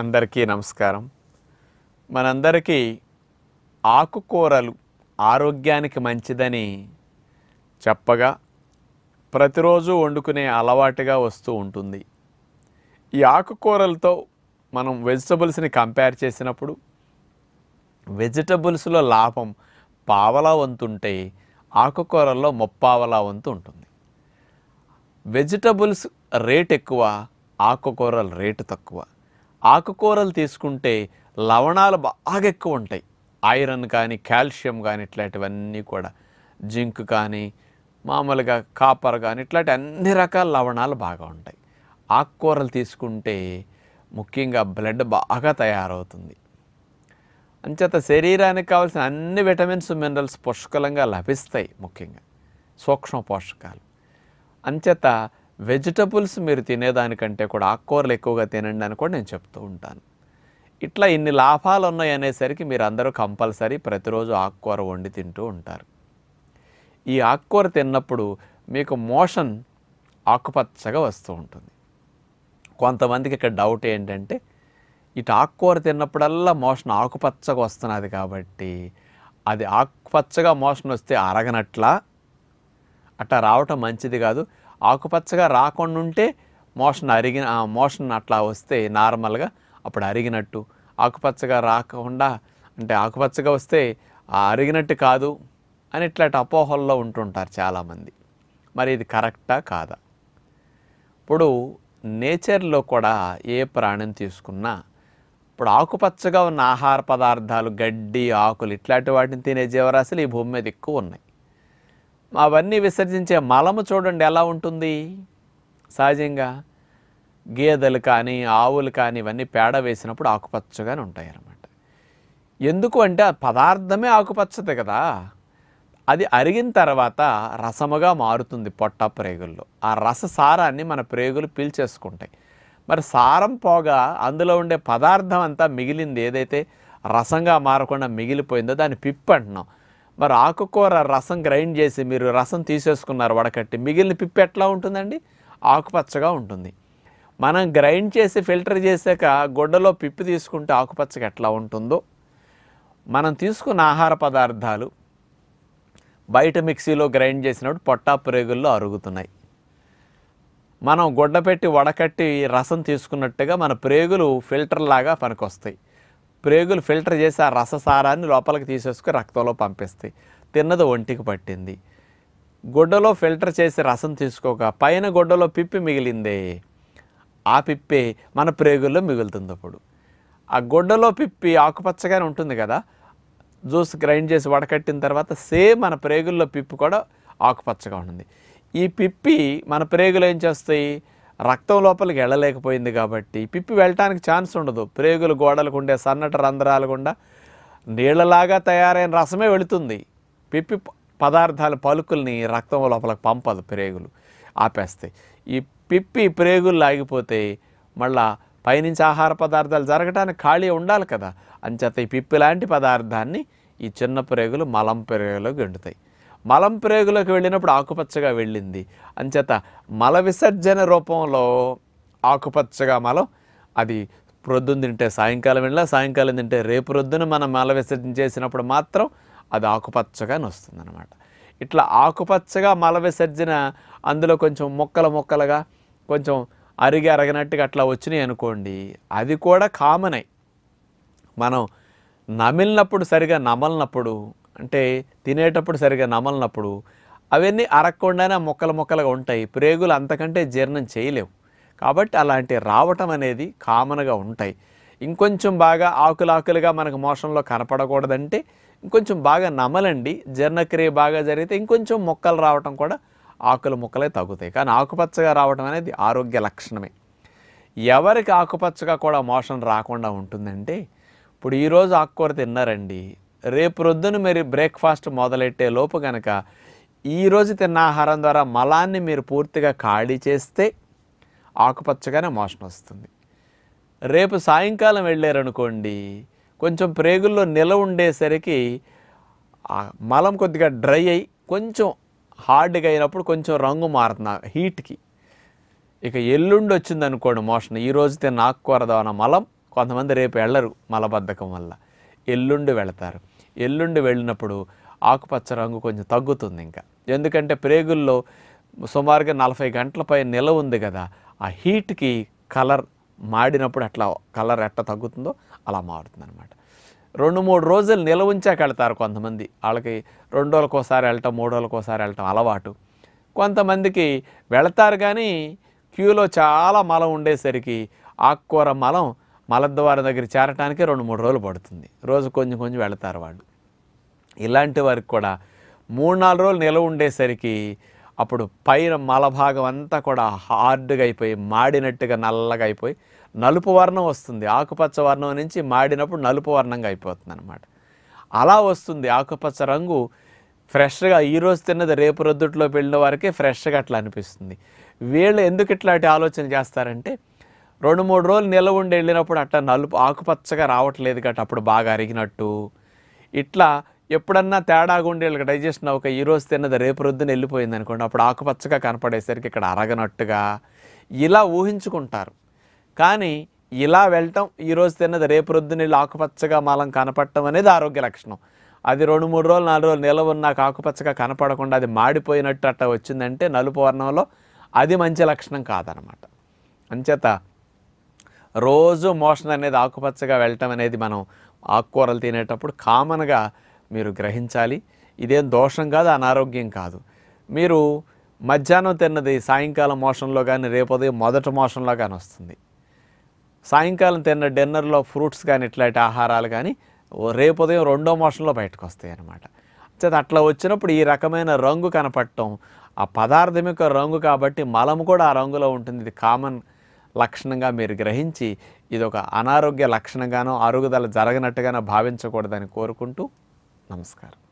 అందరికీ నమస్కారం మనందరికీ ఆకుకూరలు ఆరోగ్యానికి మంచిదని చెప్పగా ప్రతిరోజు వండుకునే అలవాటుగా వస్తూ ఉంటుంది ఈ ఆకుకూరలతో మనం వెజిటబుల్స్ని కంపేర్ చేసినప్పుడు వెజిటబుల్స్లో లాభం పావలా వంతుంటే ఆకుకూరల్లో ముప్పావలా వంతు ఉంటుంది వెజిటబుల్స్ రేట్ ఎక్కువ ఆకుకూరల రేటు తక్కువ ఆకుకూరలు తీసుకుంటే లవణాలు బాగా ఎక్కువ ఉంటాయి ఐరన్ కానీ కాల్షియం కానీ ఇట్లాంటివన్నీ కూడా జింక్ కానీ మామూలుగా కాపర్ కానీ ఇట్లాంటి అన్ని రకాల లవణాలు బాగా ఉంటాయి ఆకుకూరలు తీసుకుంటే ముఖ్యంగా బ్లడ్ బాగా తయారవుతుంది అంచేత శరీరానికి కావాల్సిన అన్ని విటమిన్స్ మినరల్స్ పుష్కలంగా లభిస్తాయి ముఖ్యంగా సూక్ష్మ పోషకాలు అంచేత వెజిటబుల్స్ మీరు తినేదానికంటే కూడా ఆకుకూరలు ఎక్కువగా తినండి అని కూడా నేను చెప్తూ ఉంటాను ఇట్లా ఇన్ని లాభాలు ఉన్నాయి అనేసరికి మీరు అందరూ కంపల్సరీ ప్రతిరోజు ఆకుకూర వండి తింటూ ఉంటారు ఈ ఆకుకూర తిన్నప్పుడు మీకు మోషన్ ఆకుపచ్చగా వస్తూ ఉంటుంది కొంతమందికి ఇక్కడ డౌట్ ఏంటంటే ఇటు ఆకుకూర తిన్నప్పుడల్లా మోషన్ ఆకుపచ్చగా వస్తున్నది కాబట్టి అది ఆకుపచ్చగా మోషన్ వస్తే అరగనట్లా అట్లా రావటం మంచిది కాదు ఆకుపచ్చగా రాకుండా ఉంటే మోషన్ అరిగిన మోషన్ అట్లా వస్తే నార్మల్గా అప్పుడు అరిగినట్టు ఆకుపచ్చగా రాకుండా అంటే ఆకుపచ్చగా వస్తే అరిగినట్టు కాదు అని ఇట్లాంటి అపోహల్లో ఉంటుంటారు చాలామంది మరి ఇది కరెక్టా కాదా ఇప్పుడు నేచర్లో కూడా ఏ ప్రాణం తీసుకున్నా ఇప్పుడు ఆకుపచ్చగా ఉన్న ఆహార పదార్థాలు గడ్డి ఆకులు ఇట్లాంటి వాటిని తినే జీవరాశులు ఈ భూమి మీద ఎక్కువ ఉన్నాయి అవన్నీ విసర్జించే మలము చూడండి ఎలా ఉంటుంది సహజంగా గేదెలు కానీ ఆవులు కానీ ఇవన్నీ పేడ వేసినప్పుడు ఆకుపచ్చగానే ఉంటాయి అన్నమాట ఎందుకు అంటే ఆ పదార్థమే ఆకుపచ్చది కదా అది అరిగిన తర్వాత రసముగా మారుతుంది పొట్ట ప్రేగుల్లో ఆ రస సారాన్ని మన ప్రేగులు పీల్చేసుకుంటాయి మరి సారం పోగా అందులో ఉండే పదార్థం అంతా మిగిలింది ఏదైతే రసంగా మారకుండా మిగిలిపోయిందో దాన్ని పిప్పు అంటున్నాం మరి ఆకుకూర రసం గ్రైండ్ చేసి మీరు రసం తీసేసుకున్నారు వడకట్టి మిగిలిన పిప్పి ఎట్లా ఉంటుందండి ఆకుపచ్చగా ఉంటుంది మనం గ్రైండ్ చేసి ఫిల్టర్ చేసాక గుడ్డలో పిప్పి తీసుకుంటే ఆకుపచ్చగా ఎట్లా ఉంటుందో మనం తీసుకున్న ఆహార పదార్థాలు బయట మిక్సీలో గ్రైండ్ చేసినప్పుడు పొట్టా ప్రేగుల్లో అరుగుతున్నాయి మనం గుడ్డ పెట్టి వడకట్టి రసం తీసుకున్నట్టుగా మన ప్రేగులు ఫిల్టర్ లాగా పనికొస్తాయి ప్రేగులు ఫిల్టర్ చేసి ఆ రససారాన్ని లోపలికి తీసేసుకుని రక్తంలో పంపిస్తాయి తిన్నది ఒంటికి పట్టింది గుడ్డలో ఫిల్టర్ చేసి రసం తీసుకోక పైన గుడ్డలో పిప్పి మిగిలిందే ఆ పిప్పి మన ప్రేగుల్లో మిగులుతుంది అప్పుడు ఆ గుడ్డలో పిప్పి ఆకుపచ్చగానే ఉంటుంది కదా జ్యూస్ గ్రైండ్ చేసి వడకట్టిన తర్వాత సేమ్ మన ప్రేగుల్లో పిప్పి కూడా ఆకుపచ్చగా ఉంటుంది ఈ పిప్పి మన ప్రేగులు ఏం చేస్తాయి రక్తం లోపలికి వెళ్ళలేకపోయింది కాబట్టి పిప్పి వెళ్ళటానికి ఛాన్స్ ఉండదు ప్రేగులు గోడలకు ఉండే సన్నటి రంధ్రాలు గుండా నీళ్లలాగా తయారైన రసమే వెళుతుంది పిప్పి పదార్థాలు పలుకుల్ని రక్తం లోపలికి పంపదు ప్రేగులు ఆపేస్తాయి ఈ పిప్పి ప్రేగులు లాగిపోతే మళ్ళా పైనుంచి ఆహార పదార్థాలు జరగడానికి ఖాళీ ఉండాలి కదా అంచేత ఈ పిప్పి లాంటి పదార్థాన్ని ఈ చిన్న ప్రేగులు మలం ప్రేగులు గిండుతాయి మలం ప్రేగులకు వెళ్ళినప్పుడు ఆకుపచ్చగా వెళ్ళింది అంచేత మల విసర్జన రూపంలో ఆకుపచ్చగా మలం అది ప్రొద్దున తింటే సాయంకాలం వెళ్ళినా సాయంకాలం తింటే రేపు రొద్దున మనం మల విసర్జన చేసినప్పుడు మాత్రం అది ఆకుపచ్చగా అనమాట ఇట్లా ఆకుపచ్చగా మల విసర్జన అందులో కొంచెం మొక్కల మొక్కలుగా కొంచెం అరిగి అరగనట్టుగా అట్లా వచ్చినాయి అనుకోండి అది కూడా కామనే మనం నమిలినప్పుడు సరిగా నమలినప్పుడు అంటే తినేటప్పుడు సరిగా నమలనప్పుడు అవన్నీ అరగకుండానే మొక్కలు మొక్కలుగా ఉంటాయి ప్రేగులు అంతకంటే జీర్ణం చేయలేవు కాబట్టి అలాంటి రావటం అనేది కామన్గా ఉంటాయి ఇంకొంచెం బాగా ఆకులాకులుగా మనకు మోషంలో కనపడకూడదంటే ఇంకొంచెం బాగా నమలండి జీర్ణక్రియ బాగా జరిగితే ఇంకొంచెం మొక్కలు రావటం కూడా ఆకుల మొక్కలే తగ్గుతాయి కానీ ఆకుపచ్చగా రావటం అనేది ఆరోగ్య లక్షణమే ఎవరికి ఆకుపచ్చగా కూడా మోషన్ రాకుండా ఉంటుందంటే ఇప్పుడు ఈరోజు ఆకుకూర తిన్నారండి రేపు రొద్దున మీరు బ్రేక్ఫాస్ట్ మొదలెట్టే లోపు కనుక ఈరోజు తిన్న ఆహారం ద్వారా మలాన్ని మీరు పూర్తిగా ఖాళీ చేస్తే ఆకుపచ్చగానే మోషన్ వస్తుంది రేపు సాయంకాలం వెళ్ళారనుకోండి కొంచెం ప్రేగుల్లో నిల ఉండేసరికి మలం కొద్దిగా డ్రై అయి కొంచెం హార్డ్గా అయినప్పుడు కొంచెం రంగు మారుతుంది హీట్కి ఇక ఎల్లుండి వచ్చింది అనుకోండి మోషన్ ఈరోజు తిన్న ఆకుకూరదాన మలం కొంతమంది రేపు వెళ్ళరు మలబద్ధకం వల్ల ఎల్లుండి వెళతారు ఎల్లుండి వెళ్ళినప్పుడు ఆకుపచ్చ రంగు కొంచెం తగ్గుతుంది ఇంకా ఎందుకంటే ప్రేగుల్లో సుమారుగా నలభై గంటలపై నిల ఉంది కదా ఆ హీట్కి కలర్ మాడినప్పుడు అట్లా కలర్ ఎట్లా తగ్గుతుందో అలా మారుతుంది అనమాట రెండు మూడు రోజులు నిల ఉంచాక వెళ్తారు కొంతమంది వాళ్ళకి రెండు రోజులకోసారి వెళ్ళటం మూడు రోజులకోసారి వెళ్ళటం అలవాటు కొంతమందికి వెళతారు కానీ క్యూలో చాలా మలం ఉండేసరికి ఆకుకూర మలం మలద్వారం దగ్గర చేరటానికి రెండు మూడు రోజులు పడుతుంది రోజు కొంచెం కొంచెం వెళతారు వాళ్ళు ఇలాంటి వారికి కూడా మూడు నాలుగు రోజులు నిలవ ఉండేసరికి అప్పుడు పైన మలభాగం అంతా కూడా హార్డ్గా అయిపోయి మాడినట్టుగా నల్లగా అయిపోయి నలుపు వర్ణం వస్తుంది ఆకుపచ్చ వర్ణం నుంచి మాడినప్పుడు నలుపు వర్ణంగా అయిపోతుంది అనమాట అలా వస్తుంది ఆకుపచ్చ రంగు ఫ్రెష్గా ఈరోజు తిన్నది రేపు రొద్దుట్లో వెళ్ళిన వారికి ఫ్రెష్గా అట్లా అనిపిస్తుంది వీళ్ళు ఎందుకు ఇట్లాంటి ఆలోచన చేస్తారంటే రెండు మూడు రోజులు నిల్వ ఉండి వెళ్ళినప్పుడు అట్లా నలుపు ఆకుపచ్చగా రావట్లేదు కాబట్టి అప్పుడు బాగా అరిగినట్టు ఇట్లా ఎప్పుడన్నా తేడా గుండి వీళ్ళకి డైజెషన్ ఒక ఈరోజు తిన్నది రేపు రొద్దున వెళ్ళిపోయింది అనుకోండి అప్పుడు ఆకుపచ్చగా కనపడేసరికి ఇక్కడ అరగనట్టుగా ఇలా ఊహించుకుంటారు కానీ ఇలా వెళ్ళటం ఈరోజు తిన్నది రేపు రొద్దున వెళ్ళి ఆకుపచ్చగా మాలం కనపడటం అనేది ఆరోగ్య లక్షణం అది రెండు మూడు రోజులు నాలుగు రోజులు నిలవ ఉన్నాక ఆకుపచ్చగా కనపడకుండా అది మాడిపోయినట్టు అట్ట వచ్చిందంటే నలుపు వర్ణంలో అది మంచి లక్షణం కాదనమాట అంచేత రోజు మోషన్ అనేది ఆకుపచ్చగా వెళ్ళటం అనేది మనం ఆకుకూరలు తినేటప్పుడు కామన్గా మీరు గ్రహించాలి ఇదేం దోషం కాదు అనారోగ్యం కాదు మీరు మధ్యాహ్నం తిన్నది సాయంకాలం మోషన్లో కానీ రేపు ఉదయం మొదటి మోషన్లో కానీ వస్తుంది సాయంకాలం తిన్న డిన్నర్లో ఫ్రూట్స్ కానీ ఇట్లాంటి ఆహారాలు కానీ రేపు ఉదయం రెండో మోషన్లో బయటకు వస్తాయి అన్నమాట చేత అట్లా వచ్చినప్పుడు ఈ రకమైన రంగు కనపడటం ఆ పదార్థం యొక్క రంగు కాబట్టి మలము కూడా ఆ రంగులో ఉంటుంది ఇది కామన్ లక్షణంగా మీరు గ్రహించి ఇదొక అనారోగ్య లక్షణంగానో అరుగుదల జరగనట్టుగానో భావించకూడదని కోరుకుంటూ నమస్కారం